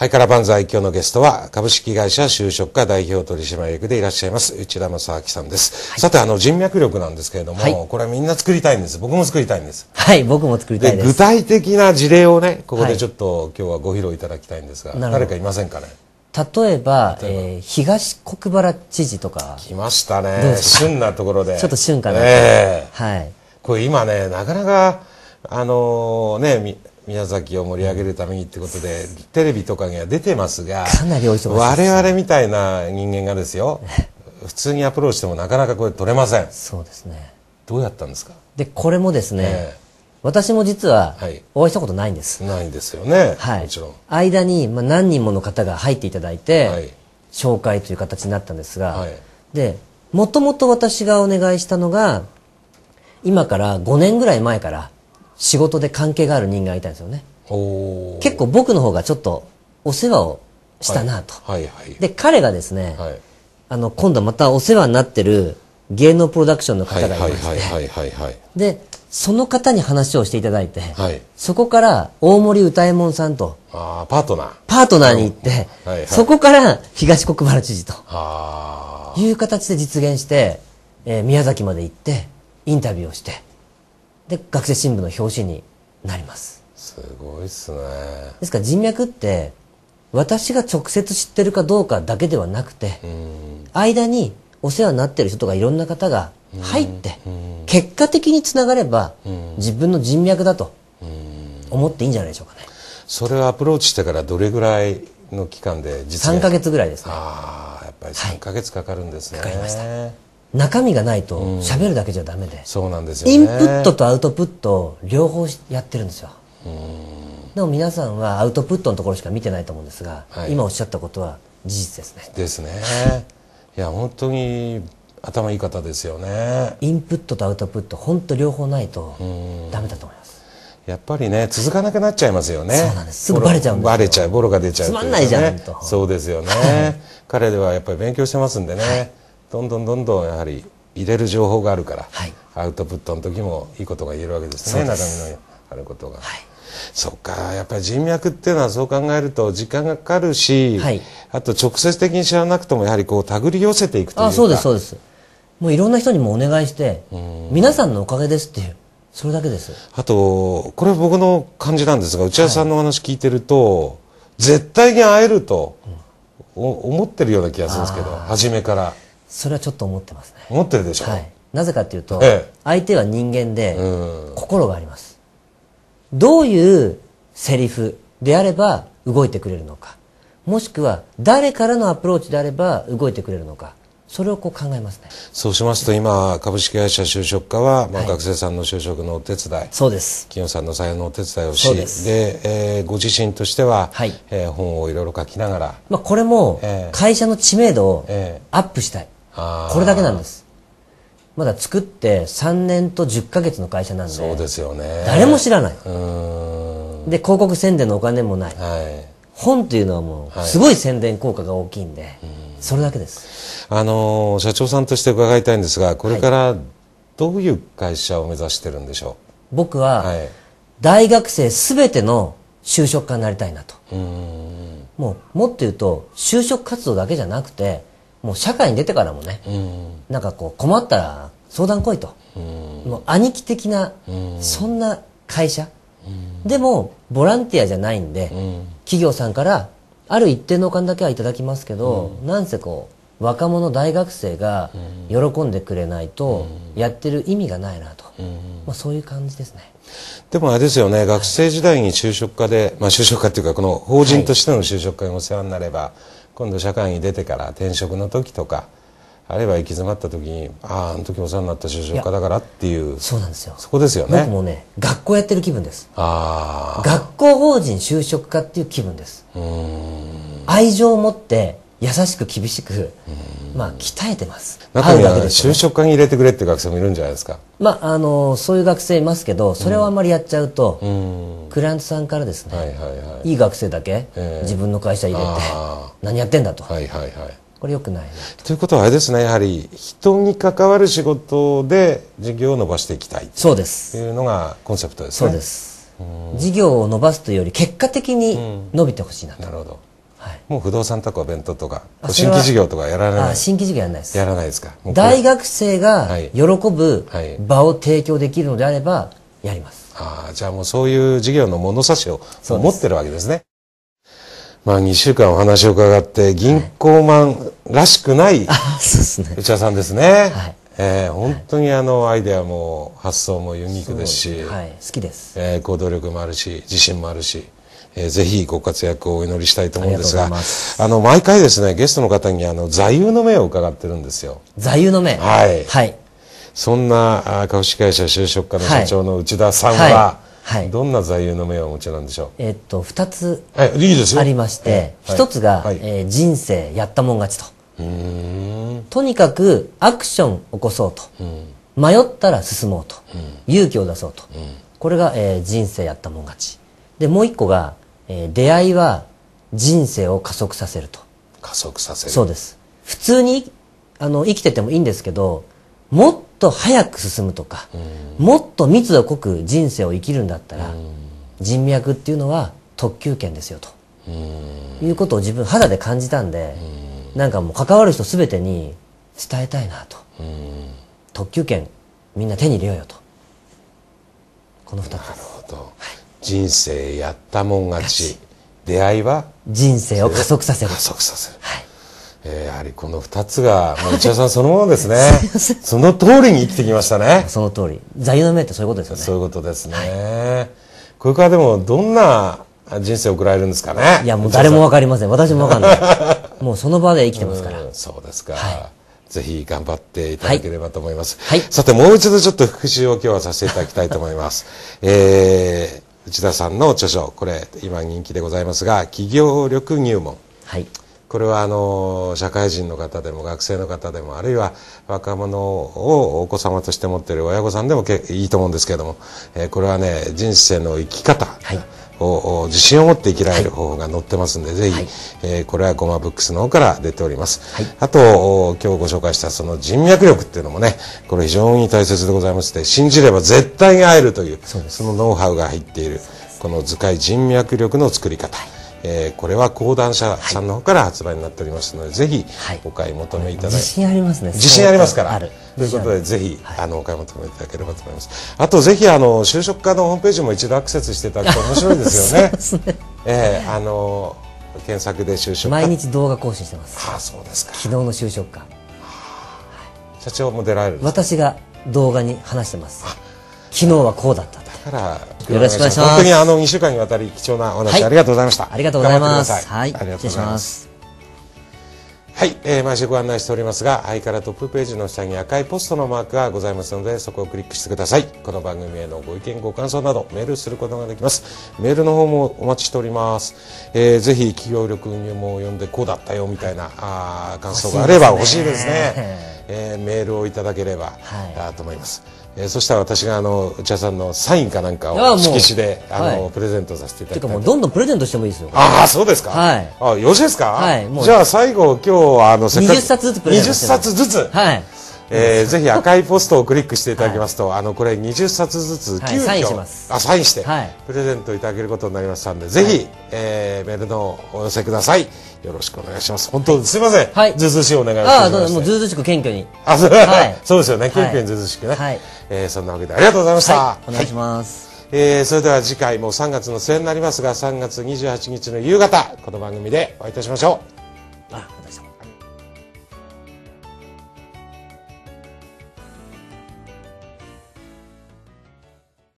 はい、から万歳今日のゲストは株式会社就職課代表取締役でいらっしゃいます内田正明さんです、はい、さてあの人脈力なんですけれども、はい、これはみんな作りたいんです僕も作りたいんですはい僕も作りたいです具体的な事例をねここでちょっと今日はご披露いただきたいんですが、はい、誰かいませんかね例えば例ええー、東国原知事とか来ましたね旬なところで ちょっと旬かな、えー、はいこれ今ねなかなかあのー、ね宮崎を盛り上げるためにってことで、テレビとかには出てますがかなりお忙しい、ね、我々みたいな人間がですよ普通にアプローチしてもなかなかこれ取れませんそうですねどうやったんですかでこれもですね、えー私も実はお会いしたことないんです、はい、ないんですよね、はい、もちろん間に何人もの方が入っていただいて、はい、紹介という形になったんですが、はい、でもともと私がお願いしたのが今から5年ぐらい前から仕事で関係がある人間がいたんですよね結構僕の方がちょっとお世話をしたなと、はいはいはい、で彼がですね、あの今度またお世話になってる芸能プロダクションの方がいましてでその方に話をしていただいて、そこから大森歌右衛門さんとあーパートナーパートナーに行って、はいはい、そこから東国原知事という形で実現して、えー、宮崎まで行ってインタビューをしてで学生新聞の表紙になりますすごいっすねですから人脈って私が直接知ってるかどうかだけではなくて、間にお世話になってる人とかいろんな方が入って、結果的につながれば、自分の人脈だと思っていいんじゃないでしょうかね。それをアプローチしてからどれぐらいの期間で実現3か月ぐらいですね。ああ、やっぱり3か月かかるんですね。はい、かかりました。中身がないと喋るだけじゃダメで、うん、そうなんですよ、ね、インプットとアウトプット両方やってるんですよでも皆さんはアウトプットのところしか見てないと思うんですが、はい、今おっしゃったことは事実ですねですねいや本当に頭いい方ですよねインプットとアウトプット本当両方ないとダメだと思いますやっぱりね続かなくなっちゃいますよねそうなんですすぐバレちゃうんですよバレちゃうボロが出ちゃう、ね、つまんないじゃんとそうですよね彼ではやっぱり勉強してますんでね、はいどんどんどんどんやはり入れる情報があるから、はい、アウトプットの時もいいことが言えるわけですね中身のあることが。はいそっかやっぱり人脈っていうのはそう考えると時間がかかるし、はい、あと直接的に知らなくてもやはりこう手繰り寄せていくというかあそうですそうですもういろんな人にもお願いして皆さんのおかげですっていうそれだけですあとこれ僕の感じなんですが内田さんのお話聞いてると、はい、絶対に会えると、思ってるような気がするんですけど初めから。それはちょっと思ってますね思ってるでしょ、はい、なぜかというと、ええ、相手は人間で心がありますどういうセリフであれば動いてくれるのかもしくは誰からのアプローチであれば動いてくれるのかそれをこう考えますねそうしますと今株式会社就職課は、まあ、学生さんの就職のお手伝い、はい、そうです企業さんの採用のお手伝いをしでえー、ご自身としては、はいえー、本をいろいろ書きながら、まあ、これも会社の知名度をアップしたい、えーこれだけなんですまだ作って3年と10ヶ月の会社なんでそうですよね誰も知らないで広告宣伝のお金もない、はい、本というのはもうすごい宣伝効果が大きいんで、はい、それだけですあの社長さんとして伺いたいんですがこれからどういう会社を目指してるんでしょう、僕は、大学生全ての就職家になりたいなともうもっと言うと就職活動だけじゃなくてもう社会に出てからもね、うん、なんかこう困ったら相談来いと、うん、もう兄貴的な、そんな会社、でもボランティアじゃないんで、企業さんからある一定のお金だけはいただきますけど、なんせこう若者大学生が喜んでくれないとやってる意味がないなと、まあ、そういう感じですね。でもあれですよね学生時代に就職家で、まあ、就職家っていうかこの法人としての就職家にお世話になれば、はい今度社会に出てから転職の時とかあるいは行き詰まった時にあああの時お世話になった就職家だからっていうそうなんですよそこですよね僕もね学校やってる気分ですああ学校法人就職家っていう気分です愛情を持って優しく厳しく、まあ、鍛えてます中には就職課に入れてくれっていう学生もいるんじゃないですか、まあ、あのそういう学生いますけどそれをあんまりやっちゃうと、うん、クライアントさんからですね、はいはいはい、いい学生だけ、えー、自分の会社入れて何やってんだと、はいはいはい、これよくないなとということはあれですねやはり人に関わる仕事で事業を伸ばしていきたいそうですいうのがコンセプトですねそうです事業を伸ばすというより結果的に伸びてほしいなと、うん、なるほどはい、もう不動産とかお弁当とか新規事業とかやらない新規事業やらないですやらないですか大学生が喜ぶ場を提供できるのであればやります、はい、ああじゃあもうそういう事業の物差しを持ってるわけですねまあ2週間お話を伺って銀行マンらしくない内田さんですね、はいえー、本当にあのアイデアも発想もユニークですし、はい、好きです、えー、行動力もあるし自信もあるしえー、ぜひご活躍をお祈りしたいと思うんですがあの毎回ですねゲストの方にあの座右の銘を伺ってるんですよ座右の銘はい、はい、そんな株式会社就職課の社長の内田さんは、はいはい、どんな座右の銘をお持ちなんでしょう、えー、っと2つありまして、はい、1つが、はい、えー、人生やったもん勝ちととにかくアクション起こそうと、迷ったら進もうと、勇気を出そうと、これが、えー、人生やったもん勝ちでもう一個が、えー、出会いは人生を加速させると加速させるそうです普通にあの生きててもいいんですけどもっと早く進むとか、もっと密度濃く人生を生きるんだったら、人脈っていうのは特急券ですよと、いうことを自分肌で感じたんで、んなんかもう関わる人全てに伝えたいなと、特急券みんな手に入れようよとこの2つなるほど、はい人生やったもん勝ち出会いは人生を加速させる加速させる、はいえー、やはりこの2つが内田さんそのものですね その通りに生きてきましたね その通り座右の銘ってそういうことですよねそういうことですね、はい、これからでもどんな人生送られるんですかねいやもう誰も分かりません私も分かんない もうその場で生きてますからそうですか、はいぜひ頑張っていただければと思います。はい。はい、さて、もう一度ちょっと復習を今日はさせていただきたいと思います。えー、内田さんの著書これ今人気でございますが企業力入門、はい、これはあの社会人の方でも学生の方でもあるいは若者をお子様として持っている親御さんでもいいと思うんですけれども、えー、これはね人生の生き方、はいを自信を持って生きられる方法が載ってますんで、はい、ぜひ、はい、えー、これはゴマブックスの方から出ております、はい、あと今日ご紹介したその人脈力っていうのもねこれ非常に大切でございまして信じれば絶対に会えるというそのノウハウが入っているこの図解人脈力の作り方、えー、これは講談社さんの方から発売になっておりますので、はい、ぜひお買い求めいただいて、はい、自信ありますね自信ありますからということでぜひ、はい、あのお買い求めいただければと思いますあとぜひあの就職課のホームページも一度アクセスしていただくと面白いですよね ね、えー、あの検索で就職毎日動画更新してますあそうですか昨日の就職課社長も出られる私が動画に話してます昨日はこうだっただからよろしくお願いします。本当にあの2週間にわたり貴重なお話、はい、ありがとうございました。ありがとうございます。はい、ありがとます。はい、えー、毎週ご案内しておりますが、アイらラトップページの下に赤いポストのマークがございますので、そこをクリックしてください。この番組へのご意見、ご感想など、メールすることができます。メールの方もお待ちしております。えー、ぜひ、企業力入門を読んでこうだったよみたいな、あ感想があれば欲しいですね。えー、メールをいただければ、はい、と思います、えー、そしたら私があの内田さんのサインかなんかを色紙であの、はい、プレゼントさせていただきていうかもうどんどんプレゼントしてもいいですよああそうですか、はい、あよろしいですか、はい、じゃあ最後今日あのせっかく20冊ずつプレゼント20冊ずつはいえー、ぜひ赤いポストをクリックしていただきますと、はい、あのこれ20冊ずつ急遽、はい、サあサインして、プレゼントいただけることになりましたので、ぜひ、えー、メールのお寄せください。よろしくお願いします。本当すみません。はい。ずずしいお願いします。ああ、もうずずしく謙虚に。あ、そう、はい、そうですよね。謙虚にずずしくね。はい。えー、そんなわけでありがとうございました。お願いします。えー、それでは次回も3月の末になりますが3月28日の夕方この番組でお会いいたしましょう。あ